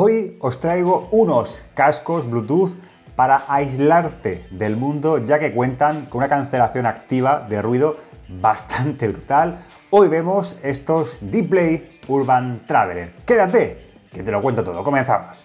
Hoy os traigo unos cascos Bluetooth para aislarte del mundo ya que cuentan con una cancelación activa de ruido bastante brutal. Hoy vemos estos DeePlay Urban Traveler. Quédate, que te lo cuento todo. Comenzamos.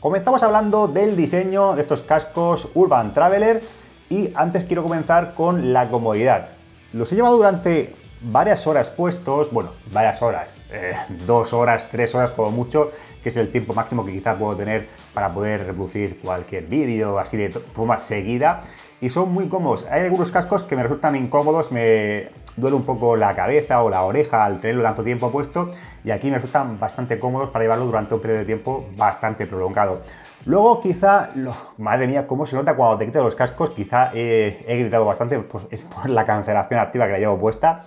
Comenzamos hablando del diseño de estos cascos Urban Traveler y antes quiero comenzar con la comodidad. Los he llevado durante varias horas puestos, bueno, varias horas, eh, dos horas, tres horas como mucho, que es el tiempo máximo que quizá puedo tener para poder reproducir cualquier vídeo así de forma seguida. Y son muy cómodos. Hay algunos cascos que me resultan incómodos, me duele un poco la cabeza o la oreja al tenerlo tanto tiempo puesto y aquí me resultan bastante cómodos para llevarlo durante un periodo de tiempo bastante prolongado. Luego quizá, madre mía, cómo se nota cuando te quitas los cascos, quizá eh, he gritado bastante, pues es por la cancelación activa que la llevo puesta.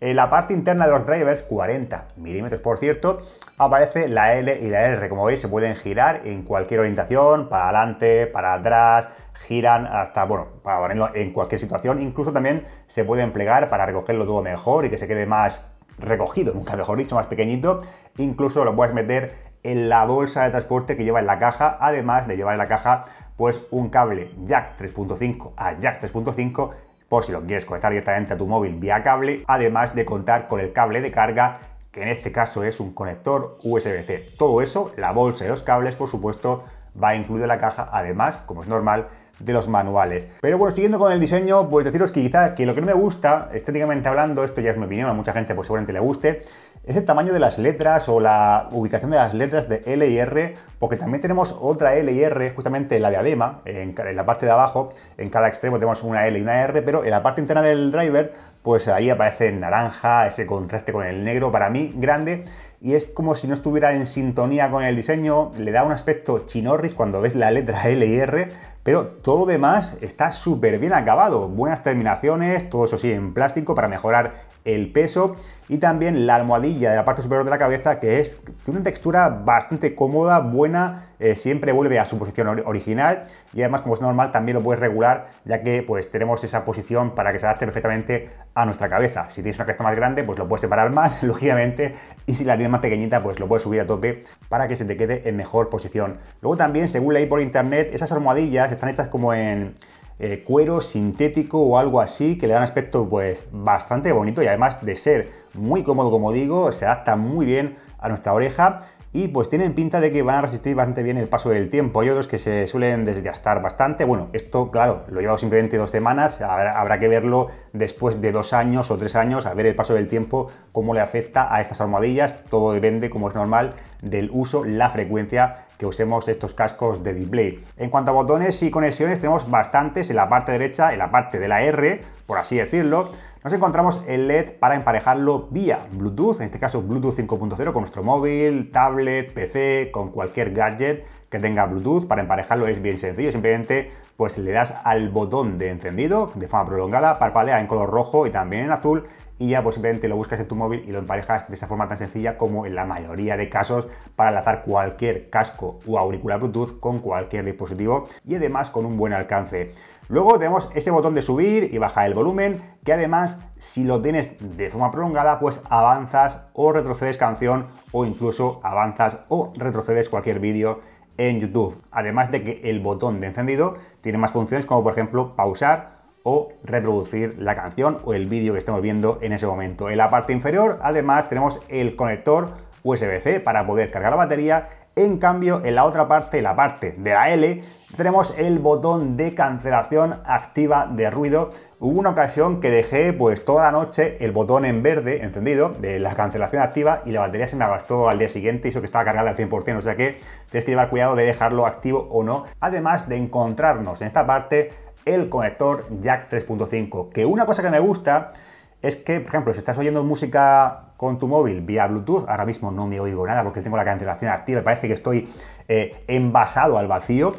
En eh, la parte interna de los drivers, 40 milímetros por cierto, aparece la L y la R. Como veis, se pueden girar en cualquier orientación, para adelante, para atrás, giran hasta, bueno, para ponerlo en cualquier situación. Incluso también se pueden plegar para recogerlo todo mejor y que se quede más recogido, nunca mejor dicho, más pequeñito. Incluso lo puedes meter en la bolsa de transporte que lleva en la caja, además de llevar en la caja pues un cable jack 3.5 a jack 3.5 por si lo quieres conectar directamente a tu móvil vía cable, además de contar con el cable de carga que en este caso es un conector USB-C. Todo eso, la bolsa y los cables, por supuesto, va incluido en la caja, además, como es normal, de los manuales. Pero bueno, siguiendo con el diseño, pues deciros que quizá que lo que no me gusta, estéticamente hablando, esto ya es mi opinión, a mucha gente pues seguramente le guste, es el tamaño de las letras o la ubicación de las letras de L y R, porque también tenemos otra L y R, justamente la diadema, en, en la parte de abajo, en cada extremo tenemos una L y una R, pero en la parte interna del driver pues ahí aparece el naranja, ese contraste con el negro, para mí grande, y es como si no estuviera en sintonía con el diseño, le da un aspecto chinorris cuando ves la letra L y R, pero todo lo demás está súper bien acabado, buenas terminaciones, todo eso sí en plástico para mejorar el peso y también la almohadilla de la parte superior de la cabeza que es tiene una textura bastante cómoda, buena, eh, siempre vuelve a su posición original y además como es normal también lo puedes regular ya que pues tenemos esa posición para que se adapte perfectamente a nuestra cabeza. Si tienes una cresta más grande, pues lo puedes separar más, lógicamente, y si la tienes más pequeñita, pues lo puedes subir a tope para que se te quede en mejor posición. Luego también, según leí por internet, esas almohadillas están hechas como en eh, cuero sintético o algo así que le dan aspecto pues bastante bonito y además de ser muy cómodo como digo se adapta muy bien a nuestra oreja y pues tienen pinta de que van a resistir bastante bien el paso del tiempo. Hay otros que se suelen desgastar bastante. Bueno, esto, claro, lo he llevado simplemente dos semanas. Habrá, que verlo después de dos años o tres años, a ver el paso del tiempo, cómo le afecta a estas almohadillas. Todo depende, como es normal, del uso, la frecuencia que usemos estos cascos de display. En cuanto a botones y conexiones, tenemos bastantes en la parte derecha, en la parte de la R, por así decirlo nos encontramos el LED para emparejarlo vía Bluetooth, en este caso Bluetooth 5.0 con nuestro móvil, tablet, PC, con cualquier gadget que tenga Bluetooth. Para emparejarlo es bien sencillo, simplemente pues le das al botón de encendido de forma prolongada, parpadea en color rojo y también en azul y ya pues simplemente lo buscas en tu móvil y lo emparejas de esa forma tan sencilla como en la mayoría de casos para lanzar cualquier casco o auricular Bluetooth con cualquier dispositivo y además con un buen alcance. Luego tenemos ese botón de subir y bajar el volumen que además si lo tienes de forma prolongada pues avanzas o retrocedes canción o incluso avanzas o retrocedes cualquier vídeo en YouTube. Además de que el botón de encendido tiene más funciones como por ejemplo pausar o reproducir la canción o el vídeo que estemos viendo en ese momento. En la parte inferior además tenemos el conector USB-C para poder cargar la batería. En cambio, en la otra parte, la parte de la L, tenemos el botón de cancelación activa de ruido. Hubo una ocasión que dejé pues toda la noche el botón en verde encendido de la cancelación activa y la batería se me agastó al día siguiente y eso que estaba cargada al 100%, o sea que tienes que llevar cuidado de dejarlo activo o no. Además de encontrarnos en esta parte el conector jack 3.5, que una cosa que me gusta es que, por ejemplo, si estás oyendo música con tu móvil vía Bluetooth, ahora mismo no me oigo nada porque tengo la cancelación activa y parece que estoy eh, envasado al vacío,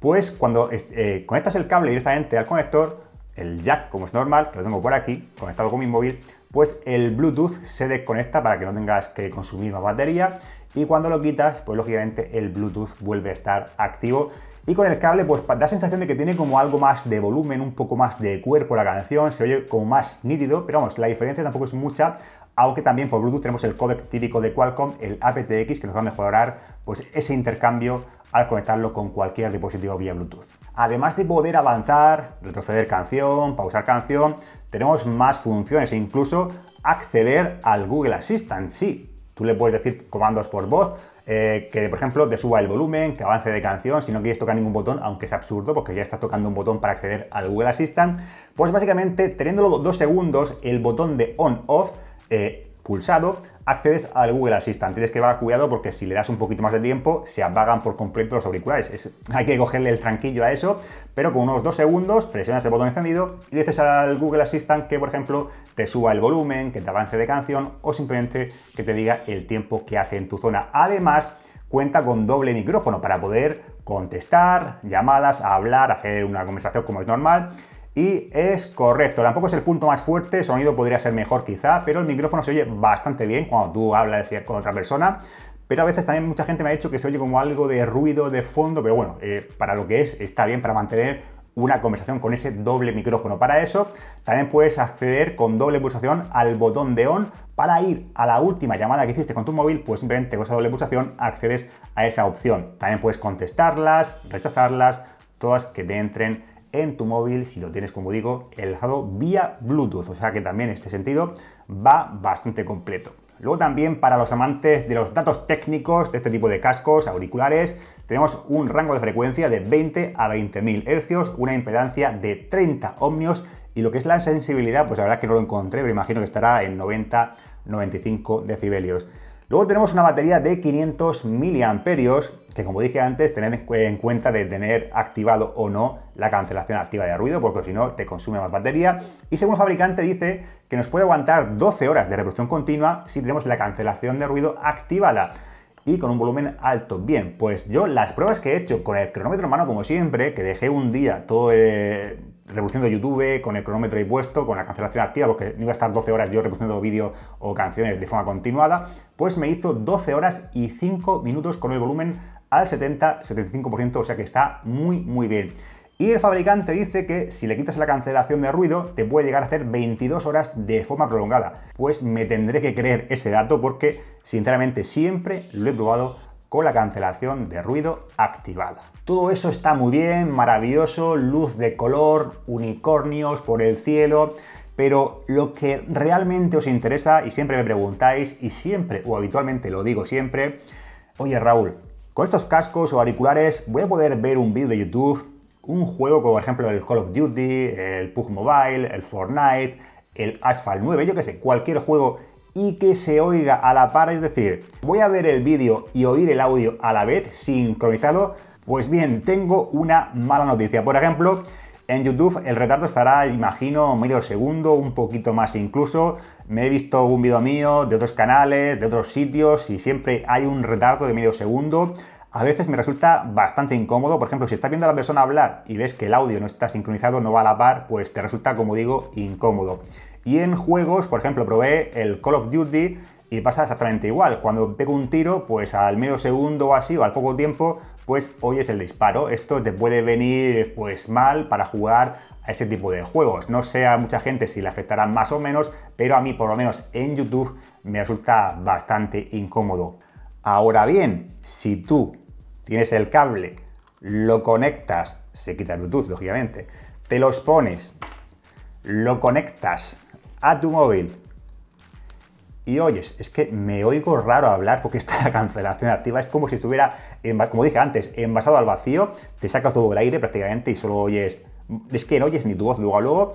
pues cuando eh, conectas el cable directamente al conector, el jack, como es normal, que lo tengo por aquí, conectado con mi móvil, pues el Bluetooth se desconecta para que no tengas que consumir más batería y cuando lo quitas, pues lógicamente el Bluetooth vuelve a estar activo y con el cable pues da sensación de que tiene como algo más de volumen, un poco más de cuerpo la canción, se oye como más nítido, pero vamos, la diferencia tampoco es mucha, aunque también por Bluetooth tenemos el codec típico de Qualcomm, el aptX, que nos va a mejorar pues ese intercambio al conectarlo con cualquier dispositivo vía Bluetooth. Además de poder avanzar, retroceder canción, pausar canción, tenemos más funciones, e incluso acceder al Google Assistant. Sí, tú le puedes decir comandos por voz, eh, que por ejemplo te suba el volumen, que avance de canción, si no quieres tocar ningún botón, aunque es absurdo porque ya estás tocando un botón para acceder al Google Assistant, pues básicamente teniéndolo dos segundos, el botón de on-off eh, pulsado, accedes al Google Assistant. Tienes que llevar cuidado porque si le das un poquito más de tiempo, se apagan por completo los auriculares. hay que cogerle el tranquillo a eso, pero con unos dos segundos presionas el botón encendido y le dices al Google Assistant que, por ejemplo, te suba el volumen, que te avance de canción o simplemente que te diga el tiempo que hace en tu zona. Además, cuenta con doble micrófono para poder contestar llamadas, hablar, hacer una conversación como es normal y es correcto, tampoco es el punto más fuerte, el sonido podría ser mejor quizá, pero el micrófono se oye bastante bien cuando tú hablas con otra persona. Pero a veces también mucha gente me ha dicho que se oye como algo de ruido de fondo, pero bueno, eh, para lo que es está bien para mantener una conversación con ese doble micrófono. Para eso también puedes acceder con doble pulsación al botón de on para ir a la última llamada que hiciste con tu móvil, pues simplemente con esa doble pulsación accedes a esa opción. También puedes contestarlas, rechazarlas, todas que te entren en tu móvil si lo tienes, como digo, enlazado vía Bluetooth. O sea que también en este sentido va bastante completo. Luego también para los amantes de los datos técnicos de este tipo de cascos, auriculares, tenemos un rango de frecuencia de 20 a 20.000 hercios una impedancia de 30 ohmios y lo que es la sensibilidad, pues la verdad que no lo encontré, pero imagino que estará en 90-95 decibelios. Luego tenemos una batería de 500 miliamperios que como dije antes, tened en cuenta de tener activado o no la cancelación activa de ruido, porque si no te consume más batería. Y según el fabricante dice que nos puede aguantar 12 horas de reproducción continua si tenemos la cancelación de ruido activada y con un volumen alto. Bien, pues yo las pruebas que he hecho con el cronómetro en mano, como siempre, que dejé un día todo eh, reproduciendo YouTube, con el cronómetro ahí puesto, con la cancelación activa, porque no iba a estar 12 horas yo reproduciendo vídeo o canciones de forma continuada, pues me hizo 12 horas y 5 minutos con el volumen al 70-75%, o sea que está muy, muy bien. Y el fabricante dice que si le quitas la cancelación de ruido, te puede llegar a hacer 22 horas de forma prolongada. Pues me tendré que creer ese dato porque, sinceramente, siempre lo he probado con la cancelación de ruido activada. Todo eso está muy bien, maravilloso, luz de color, unicornios por el cielo, pero lo que realmente os interesa y siempre me preguntáis y siempre o habitualmente lo digo siempre, oye Raúl, con estos cascos o auriculares voy a poder ver un vídeo de YouTube, un juego como por ejemplo el Call of Duty, el PUG Mobile, el Fortnite, el Asphalt 9, yo que sé, cualquier juego y que se oiga a la par, es decir, voy a ver el vídeo y oír el audio a la vez, sincronizado, pues bien, tengo una mala noticia. Por ejemplo, en YouTube el retardo estará, imagino, medio segundo, un poquito más incluso. Me he visto un vídeo mío de otros canales, de otros sitios, y siempre hay un retardo de medio segundo a veces me resulta bastante incómodo. Por ejemplo, si estás viendo a la persona hablar y ves que el audio no está sincronizado, no va a la par, pues te resulta, como digo, incómodo. Y en juegos, por ejemplo, probé el Call of Duty y pasa exactamente igual. Cuando pego un tiro, pues al medio segundo o así, o al poco tiempo, pues oyes el disparo. Esto te puede venir pues mal para jugar a ese tipo de juegos. No sé a mucha gente si le afectará más o menos, pero a mí por lo menos en YouTube me resulta bastante incómodo. Ahora bien, si tú tienes el cable, lo conectas, se quita el Bluetooth, lógicamente, te los pones, lo conectas a tu móvil y oyes, es que me oigo raro hablar porque está la cancelación activa, es como si estuviera, como dije antes, envasado al vacío, te saca todo el aire prácticamente y solo oyes, es que no oyes ni tu voz luego a luego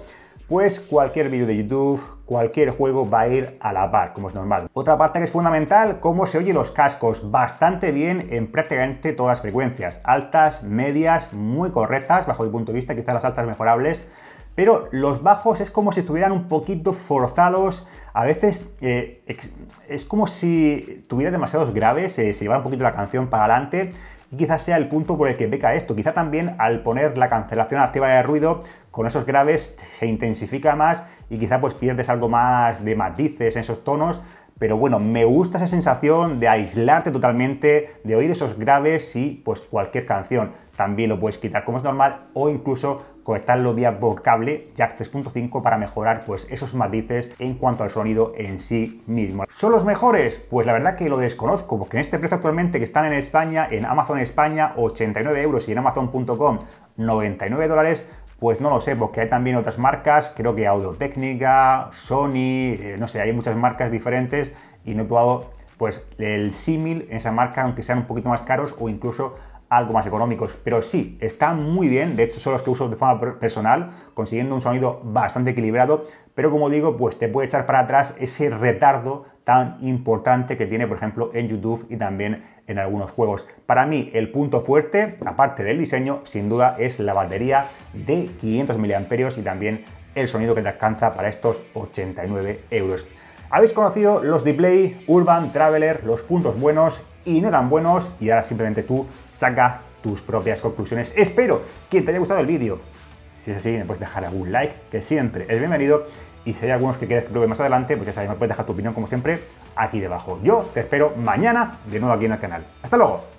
pues cualquier vídeo de YouTube, cualquier juego va a ir a la par, como es normal. Otra parte que es fundamental, cómo se oyen los cascos, bastante bien en prácticamente todas las frecuencias, altas, medias, muy correctas, bajo mi punto de vista, quizás las altas mejorables, pero los bajos es como si estuvieran un poquito forzados, a veces eh, es como si tuviera demasiados graves, eh, se lleva un poquito la canción para adelante y quizás sea el punto por el que peca esto, quizá también al poner la cancelación activa de ruido con esos graves se intensifica más y quizá pues pierdes algo más de matices en esos tonos, pero bueno, me gusta esa sensación de aislarte totalmente, de oír esos graves y pues cualquier canción. También lo puedes quitar como es normal o incluso conectarlo vía por cable Jack 3.5 para mejorar pues esos matices en cuanto al sonido en sí mismo. ¿Son los mejores? Pues la verdad que lo desconozco, porque en este precio actualmente que están en España, en Amazon España 89 euros y en Amazon.com 99 dólares, pues no lo sé, porque hay también otras marcas, creo que Audio Técnica, Sony, eh, no sé, hay muchas marcas diferentes y no he probado pues el símil en esa marca, aunque sean un poquito más caros o incluso algo más económicos, pero sí, están muy bien, de hecho son los que uso de forma personal, consiguiendo un sonido bastante equilibrado, pero como digo, pues te puede echar para atrás ese retardo tan importante que tiene, por ejemplo, en YouTube y también en algunos juegos. Para mí, el punto fuerte, aparte del diseño, sin duda es la batería de 500 mAh y también el sonido que te alcanza para estos 89 euros. Habéis conocido los Display Urban, Traveler, los puntos buenos y no tan buenos y ahora simplemente tú saca tus propias conclusiones. Espero que te haya gustado el vídeo. Si es así, me puedes dejar algún like, que siempre es bienvenido. Y si hay algunos que quieres que pruebe más adelante, pues ya sabes, me puedes dejar tu opinión como siempre aquí debajo. Yo te espero mañana de nuevo aquí en el canal. ¡Hasta luego!